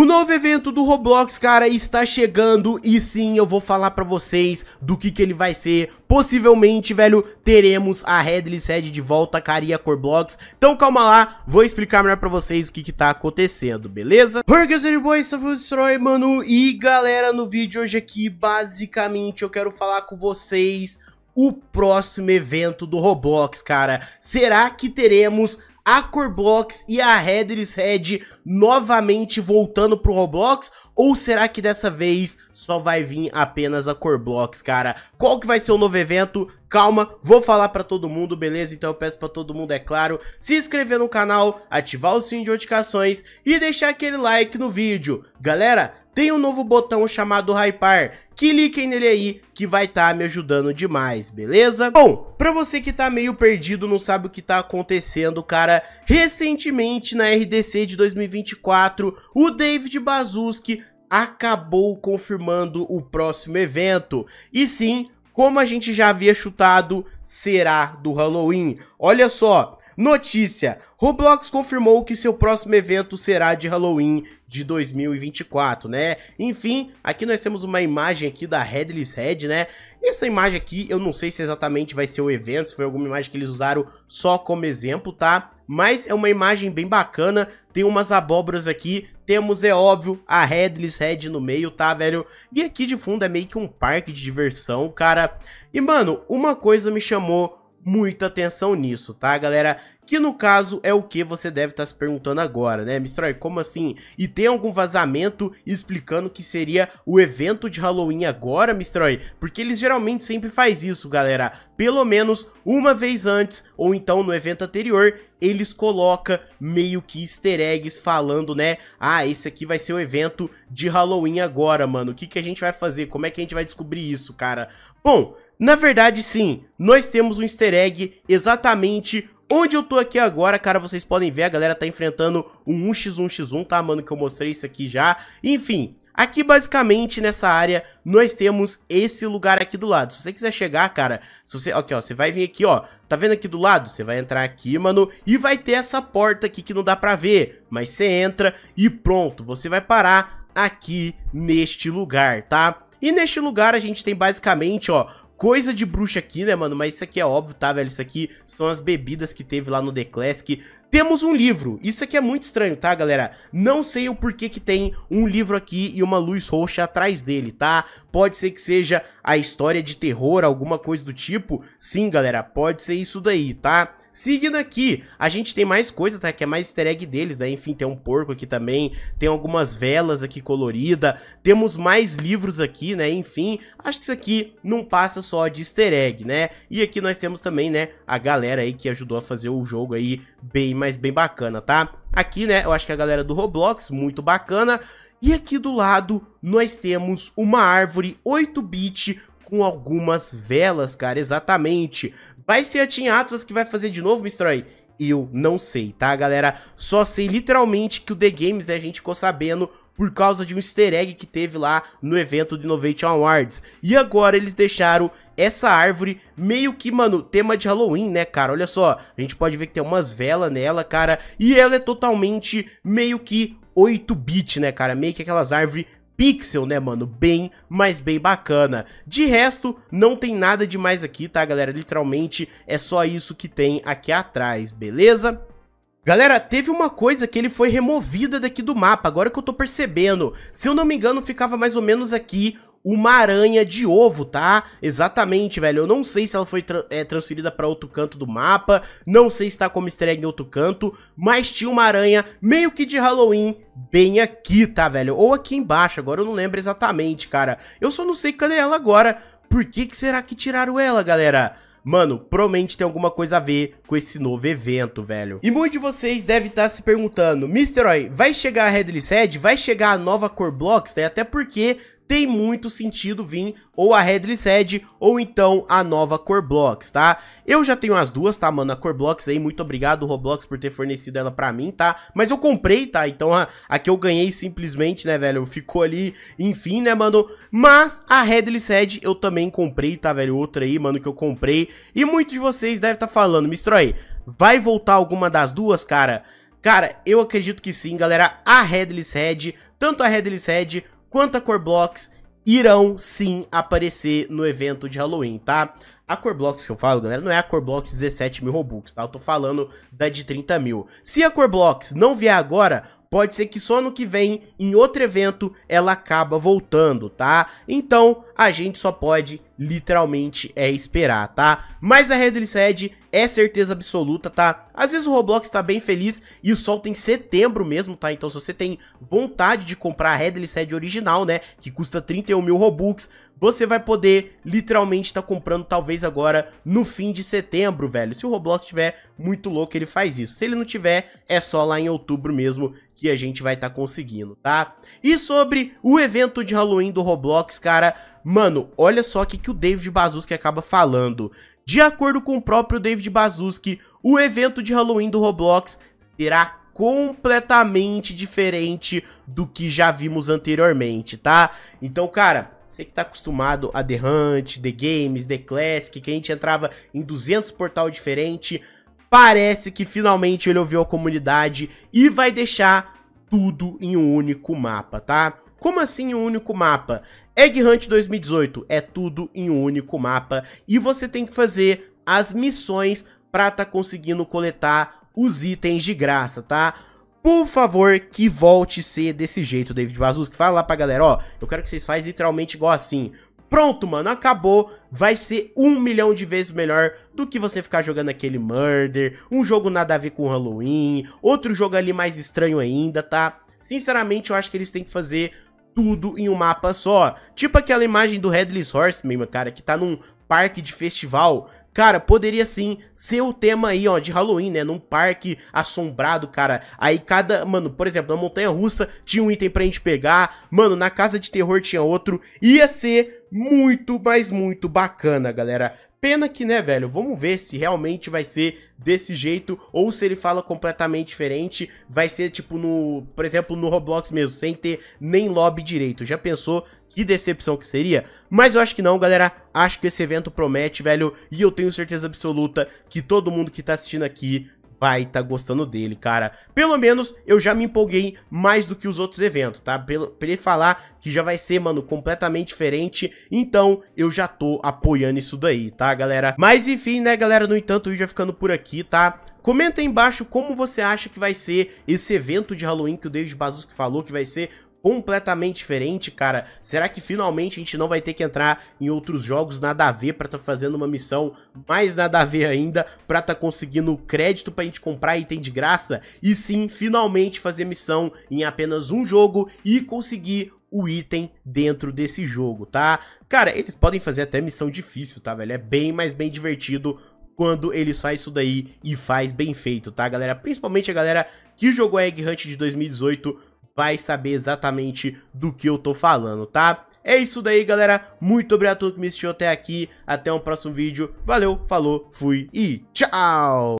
O novo evento do Roblox, cara, está chegando e sim, eu vou falar pra vocês do que que ele vai ser. Possivelmente, velho, teremos a Headless Head de volta, cara, e a Corblox. Então calma lá, vou explicar melhor pra vocês o que que tá acontecendo, beleza? Burgers and Boys, Destroy, mano, e galera, no vídeo hoje aqui, basicamente, eu quero falar com vocês o próximo evento do Roblox, cara. Será que teremos a Corblox e a Headless Head novamente voltando pro Roblox? Ou será que dessa vez só vai vir apenas a Corblox, cara? Qual que vai ser o novo evento? Calma, vou falar pra todo mundo, beleza? Então eu peço pra todo mundo, é claro, se inscrever no canal, ativar o sininho de notificações e deixar aquele like no vídeo. Galera, tem um novo botão chamado Hypar. Cliquem nele aí que vai estar tá me ajudando demais, beleza? Bom, pra você que tá meio perdido, não sabe o que tá acontecendo, cara, recentemente na RDC de 2024, o David Bazuski acabou confirmando o próximo evento. E sim, como a gente já havia chutado, será do Halloween. Olha só, Notícia: Roblox confirmou que seu próximo evento será de Halloween de 2024, né? Enfim, aqui nós temos uma imagem aqui da Headless Head, né? Essa imagem aqui, eu não sei se exatamente vai ser o evento, se foi alguma imagem que eles usaram só como exemplo, tá? Mas é uma imagem bem bacana, tem umas abóboras aqui, temos, é óbvio, a Headless Head no meio, tá, velho? E aqui de fundo é meio que um parque de diversão, cara. E, mano, uma coisa me chamou muita atenção nisso, tá, galera? Que no caso é o que você deve estar tá se perguntando agora, né? Mistroy, como assim? E tem algum vazamento explicando que seria o evento de Halloween agora, Mistroy? Porque eles geralmente sempre faz isso, galera. Pelo menos uma vez antes, ou então no evento anterior, eles colocam meio que easter eggs falando, né? Ah, esse aqui vai ser o evento de Halloween agora, mano. O que, que a gente vai fazer? Como é que a gente vai descobrir isso, cara? Bom, na verdade, sim, nós temos um easter egg exatamente onde eu tô aqui agora, cara, vocês podem ver, a galera tá enfrentando um 1x1x1, tá, mano, que eu mostrei isso aqui já. Enfim, Aqui, basicamente, nessa área, nós temos esse lugar aqui do lado. Se você quiser chegar, cara, se você... Aqui, ó, você vai vir aqui, ó. Tá vendo aqui do lado? Você vai entrar aqui, mano, e vai ter essa porta aqui que não dá pra ver. Mas você entra e pronto, você vai parar aqui neste lugar, tá? E neste lugar a gente tem basicamente, ó, coisa de bruxa aqui, né, mano? Mas isso aqui é óbvio, tá, velho? Isso aqui são as bebidas que teve lá no The Classic. Temos um livro, isso aqui é muito estranho, tá galera? Não sei o porquê que tem um livro aqui e uma luz roxa atrás dele, tá? Pode ser que seja a história de terror, alguma coisa do tipo? Sim galera, pode ser isso daí, tá? Seguindo aqui, a gente tem mais coisa, tá? Que é mais easter egg deles, né? Enfim, tem um porco aqui também, tem algumas velas aqui colorida, temos mais livros aqui, né? Enfim, acho que isso aqui não passa só de easter egg, né? E aqui nós temos também, né, a galera aí que ajudou a fazer o jogo aí bem mas bem bacana, tá? Aqui, né, eu acho que a galera do Roblox, muito bacana. E aqui do lado, nós temos uma árvore 8-bit com algumas velas, cara, exatamente. Vai ser a Team Atlas que vai fazer de novo, Aí Eu não sei, tá, galera? Só sei literalmente que o The Games, né, a gente ficou sabendo por causa de um easter egg que teve lá no evento do Innovation Awards. E agora eles deixaram essa árvore meio que, mano, tema de Halloween, né, cara? Olha só, a gente pode ver que tem umas velas nela, cara, e ela é totalmente meio que 8-bit, né, cara? Meio que aquelas árvores pixel, né, mano? Bem, mas bem bacana. De resto, não tem nada demais aqui, tá, galera? Literalmente, é só isso que tem aqui atrás, beleza? Galera, teve uma coisa que ele foi removida daqui do mapa, agora que eu tô percebendo. Se eu não me engano, ficava mais ou menos aqui uma aranha de ovo, tá? Exatamente, velho. Eu não sei se ela foi tra é, transferida pra outro canto do mapa, não sei se tá como easter egg em outro canto, mas tinha uma aranha meio que de Halloween bem aqui, tá, velho? Ou aqui embaixo, agora eu não lembro exatamente, cara. Eu só não sei cadê ela agora. Por que, que será que tiraram ela, galera? Mano, provavelmente tem alguma coisa a ver com esse novo evento, velho. E muitos de vocês devem estar tá se perguntando, Mr. Oi, vai chegar a Headless Head? Vai chegar a nova Core Blocks? Né? Até porque tem muito sentido vir ou a Headless Head ou então a nova Core Blocks, tá? Eu já tenho as duas, tá, mano? A Core Blocks aí, muito obrigado Roblox por ter fornecido ela pra mim, tá? Mas eu comprei, tá? Então a, a que eu ganhei simplesmente, né, velho? Ficou ali, enfim, né, mano? Mas a Headless Head eu também comprei, tá, velho? Outra aí, mano, que eu comprei. E muitos de vocês devem estar tá falando, Mistroy, vai voltar alguma das duas, cara? Cara, eu acredito que sim, galera. A Headless Head, tanto a Headless Head quanto a Core blocks irão sim aparecer no evento de Halloween, tá? A Core blocks que eu falo, galera, não é a Core blocks 17 mil Robux, tá? Eu tô falando da de 30 mil. Se a Core blocks não vier agora, pode ser que só no que vem, em outro evento, ela acaba voltando, tá? Então, a gente só pode literalmente é esperar, tá? Mas a Red Reset é certeza absoluta, tá? Às vezes o Roblox tá bem feliz e o sol tem setembro mesmo, tá? Então se você tem vontade de comprar a Red Reset original, né? Que custa 31 mil Robux, você vai poder literalmente estar tá comprando talvez agora no fim de setembro, velho. Se o Roblox tiver muito louco, ele faz isso. Se ele não tiver, é só lá em outubro mesmo que a gente vai estar tá conseguindo, tá? E sobre o evento de Halloween do Roblox, cara, Mano, olha só o que, que o David Bazuski acaba falando. De acordo com o próprio David Bazuski, o evento de Halloween do Roblox será completamente diferente do que já vimos anteriormente, tá? Então, cara, você que tá acostumado a The Hunt, The Games, The Classic, que a gente entrava em 200 portal diferente, parece que finalmente ele ouviu a comunidade e vai deixar tudo em um único mapa, tá? Como assim um único mapa? Egg Hunt 2018 é tudo em um único mapa e você tem que fazer as missões para tá conseguindo coletar os itens de graça, tá? Por favor, que volte ser desse jeito, David Bazuski. Fala lá pra galera, ó, eu quero que vocês façam literalmente igual assim. Pronto, mano, acabou. Vai ser um milhão de vezes melhor do que você ficar jogando aquele Murder, um jogo nada a ver com Halloween, outro jogo ali mais estranho ainda, tá? Sinceramente, eu acho que eles têm que fazer tudo em um mapa só. Tipo aquela imagem do Headless Horseman, cara, que tá num parque de festival. Cara, poderia sim ser o tema aí, ó, de Halloween, né? Num parque assombrado, cara. Aí cada, mano, por exemplo, na montanha russa tinha um item pra gente pegar. Mano, na casa de terror tinha outro. Ia ser muito, mas muito bacana, galera. Pena que, né, velho, vamos ver se realmente vai ser desse jeito ou se ele fala completamente diferente, vai ser tipo no, por exemplo, no Roblox mesmo, sem ter nem lobby direito. Já pensou que decepção que seria? Mas eu acho que não, galera. Acho que esse evento promete, velho, e eu tenho certeza absoluta que todo mundo que tá assistindo aqui vai estar tá gostando dele, cara. Pelo menos eu já me empolguei mais do que os outros eventos, tá? Pelo, pra ele falar que já vai ser, mano, completamente diferente, então eu já tô apoiando isso daí, tá, galera? Mas enfim, né, galera, no entanto, o vídeo vai ficando por aqui, tá? Comenta aí embaixo como você acha que vai ser esse evento de Halloween que o David Bazuski falou que vai ser completamente diferente, cara. Será que finalmente a gente não vai ter que entrar em outros jogos nada a ver pra tá fazendo uma missão mais nada a ver ainda, pra tá conseguindo crédito pra gente comprar item de graça? E sim, finalmente fazer missão em apenas um jogo e conseguir o item dentro desse jogo, tá? Cara, eles podem fazer até missão difícil, tá, velho? É bem, mais bem divertido quando eles fazem isso daí e faz bem feito, tá, galera? Principalmente a galera que jogou Egg Hunt de 2018 vai saber exatamente do que eu tô falando, tá? É isso daí, galera. Muito obrigado a todo que me assistiu até aqui. Até o um próximo vídeo. Valeu, falou, fui e tchau!